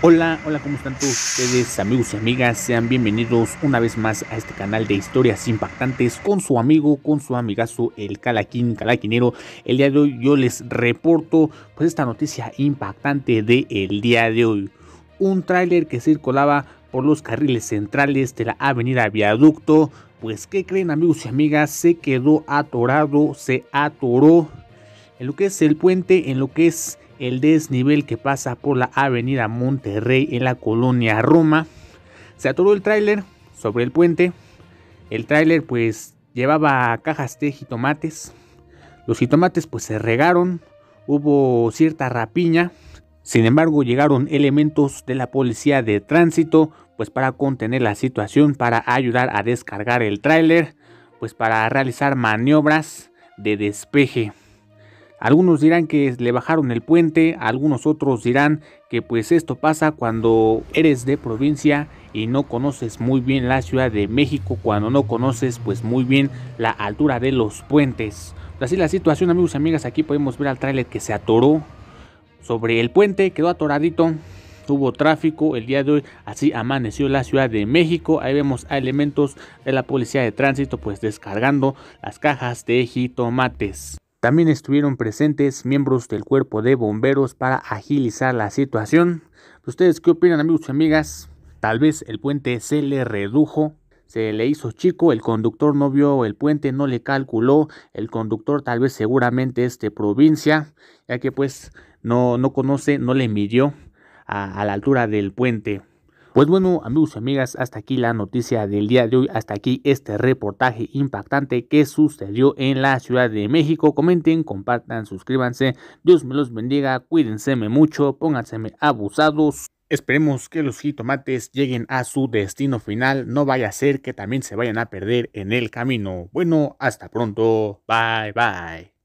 Hola, hola, ¿cómo están todos ustedes, amigos y amigas? Sean bienvenidos una vez más a este canal de historias impactantes con su amigo, con su amigazo, el Calaquín Calaquinero. El día de hoy yo les reporto pues esta noticia impactante del el día de hoy. Un tráiler que circulaba por los carriles centrales de la avenida Viaducto, pues ¿qué creen amigos y amigas? Se quedó atorado, se atoró en lo que es el puente, en lo que es el desnivel que pasa por la avenida Monterrey en la colonia Roma. Se atoró el tráiler sobre el puente. El tráiler pues llevaba cajas de jitomates. Los jitomates pues se regaron. Hubo cierta rapiña. Sin embargo llegaron elementos de la policía de tránsito pues para contener la situación, para ayudar a descargar el tráiler, pues para realizar maniobras de despeje. Algunos dirán que le bajaron el puente, algunos otros dirán que pues esto pasa cuando eres de provincia y no conoces muy bien la Ciudad de México, cuando no conoces pues muy bien la altura de los puentes. Así la situación amigos y amigas, aquí podemos ver al tráiler que se atoró sobre el puente, quedó atoradito hubo tráfico el día de hoy, así amaneció la Ciudad de México. Ahí vemos a elementos de la policía de tránsito pues descargando las cajas de jitomates. También estuvieron presentes miembros del cuerpo de bomberos para agilizar la situación. ¿Ustedes qué opinan amigos y amigas? Tal vez el puente se le redujo, se le hizo chico, el conductor no vio el puente, no le calculó, el conductor tal vez seguramente es de provincia, ya que pues no, no conoce, no le midió a la altura del puente. Pues bueno, amigos y amigas, hasta aquí la noticia del día de hoy, hasta aquí este reportaje impactante que sucedió en la Ciudad de México. Comenten, compartan, suscríbanse. Dios me los bendiga, cuídense mucho, pónganse abusados. Esperemos que los jitomates lleguen a su destino final, no vaya a ser que también se vayan a perder en el camino. Bueno, hasta pronto, bye bye.